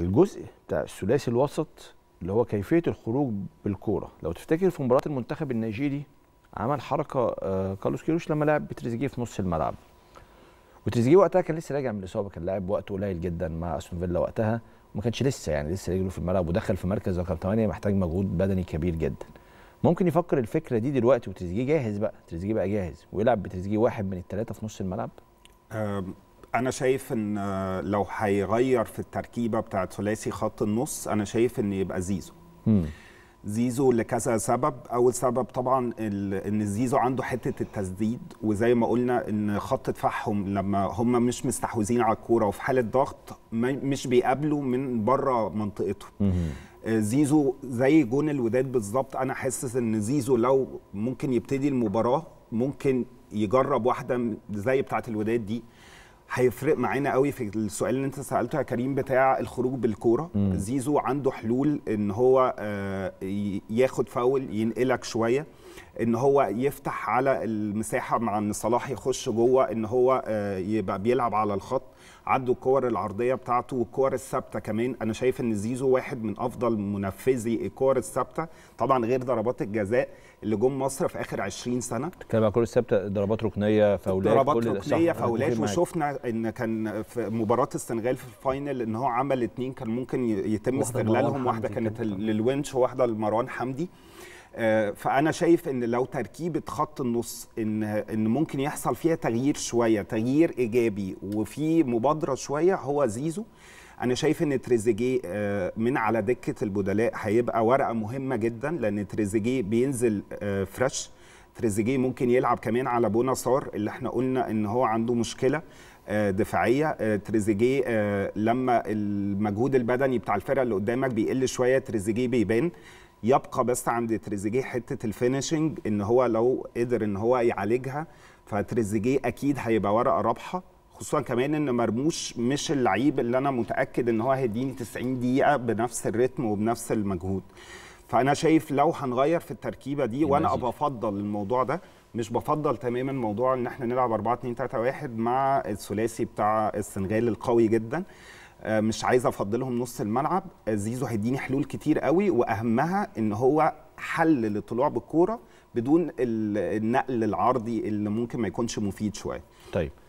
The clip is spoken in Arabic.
الجزء بتاع الثلاثي الوسط اللي هو كيفيه الخروج بالكوره لو تفتكر في مباراه المنتخب النيجيري عمل حركه آه، كارلوس كيروش لما لعب بتريزيجيه في نص الملعب وتريزيجيه وقتها كان لسه راجع من الاصابه كان لاعب وقت قليل جدا مع استون فيلا وقتها وما كانش لسه يعني لسه رجله في الملعب ودخل في مركز رقم 8 محتاج مجهود بدني كبير جدا ممكن يفكر الفكره دي دلوقتي وتريزيجيه جاهز بقى تريزيجيه بقى جاهز ويلعب بتريزيجيه واحد من الثلاثه في نص الملعب انا شايف ان آه، لو هيغير في التركيبه بتاعه ثلاثي خط النص انا شايف ان يبقى زيزو مم. زيزو لكذا سبب اول سبب طبعا ان زيزو عنده حته التسديد وزي ما قلنا ان خط دفاعهم لما هم مش مستحوذين على الكوره وفي حاله ضغط مش بيقابلوا من بره منطقتهم مم. آه، زيزو زي جون الوداد بالظبط انا حاسس ان زيزو لو ممكن يبتدي المباراه ممكن يجرب واحده زي بتاعه الوداد دي هيفرق معانا قوي في السؤال اللي انت سالته يا كريم بتاع الخروج بالكوره زيزو عنده حلول ان هو آه، ياخد فاول ينقلك شويه ان هو يفتح على المساحه مع ان صلاح يخش جوه ان هو آه، يبقى بيلعب على الخط عنده الكور العرضيه بتاعته والكور الثابته كمان انا شايف ان زيزو واحد من افضل منفذي الكور الثابته طبعا غير ضربات الجزاء اللي جم مصر في اخر 20 سنه كان على الكور الثابته ضربات ركنيه فاولات ضربات ركنيه فاولات وشفنا ان كان في مباراه السنغال في الفاينل ان هو عمل اثنين كان ممكن يتم استغلالهم واحده كانت للونش وواحده لمروان حمدي آه، فانا شايف ان لو تركيبه خط النص ان ان ممكن يحصل فيها تغيير شويه تغيير ايجابي وفي مبادره شويه هو زيزو انا شايف ان تريزيجيه آه، من على دكه البدلاء هيبقى ورقه مهمه جدا لان تريزيجيه بينزل فريش آه، تريزيجيه ممكن يلعب كمان على بوناسار اللي احنا قلنا ان هو عنده مشكله دفاعيه تريزيجيه لما المجهود البدني بتاع الفرقه اللي قدامك بيقل شويه تريزيجيه بيبان يبقى بس عند تريزيجيه حته الفينشنج ان هو لو قدر ان هو يعالجها فتريزيجيه اكيد هيبقى ورقه رابحه خصوصا كمان ان مرموش مش اللعيب اللي انا متاكد ان هو هيديني 90 دقيقه بنفس الريتم وبنفس المجهود فانا شايف لو هنغير في التركيبه دي وانا بفضل الموضوع ده مش بفضل تماما موضوع ان احنا نلعب 4 2 3 1 مع الثلاثي بتاع السنغال القوي جدا آه، مش عايز افضلهم نص الملعب آه، زيزو هيديني حلول كتير قوي واهمها ان هو حل للطلوع بالكوره بدون النقل العرضي اللي ممكن ما يكونش مفيد شويه طيب